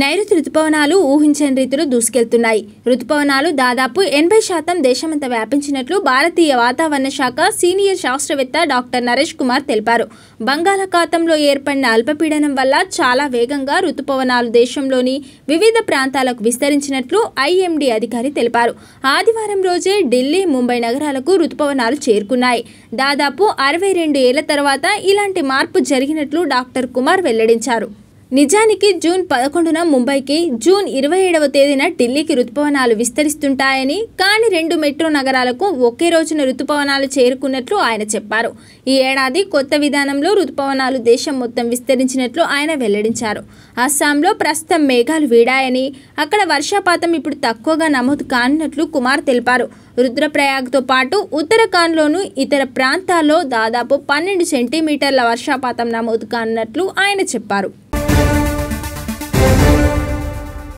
నైరుతి రుతుపవనాలు ఊహించని రీతిలో దూసుకెళ్తున్నాయి రుతుపవనాలు దాదాపు ఎనభై శాతం దేశమంతా వ్యాపించినట్లు భారతీయ వాతావరణ శాఖ సీనియర్ శాస్త్రవేత్త డాక్టర్ నరేష్ కుమార్ తెలిపారు బంగాళాఖాతంలో ఏర్పడిన అల్పపీడనం వల్ల చాలా వేగంగా రుతుపవనాలు దేశంలోని వివిధ ప్రాంతాలకు విస్తరించినట్లు ఐఎండీ అధికారి తెలిపారు ఆదివారం రోజే ఢిల్లీ ముంబై నగరాలకు రుతుపవనాలు చేరుకున్నాయి దాదాపు అరవై రెండు ఏళ్ల తర్వాత ఇలాంటి మార్పు జరిగినట్లు డాక్టర్ కుమార్ వెల్లడించారు నిజానికి జూన్ పదకొండున ముంబైకి జూన్ ఇరవై ఏడవ తేదీన ఢిల్లీకి రుతుపవనాలు విస్తరిస్తుంటాయని కానీ రెండు మెట్రో నగరాలకు ఒకే రోజున రుతుపవనాలు చేరుకున్నట్లు ఆయన చెప్పారు ఈ ఏడాది కొత్త విధానంలో రుతుపవనాలు దేశం మొత్తం విస్తరించినట్లు ఆయన వెల్లడించారు అస్సాంలో ప్రస్తుతం మేఘాలు వీడాయని అక్కడ వర్షపాతం ఇప్పుడు తక్కువగా నమోదు కానున్నట్లు కుమార్ తెలిపారు రుద్రప్రయాగ్తో పాటు ఉత్తరాఖండ్లోనూ ఇతర ప్రాంతాల్లో దాదాపు పన్నెండు సెంటీమీటర్ల వర్షపాతం నమోదు కానున్నట్లు ఆయన చెప్పారు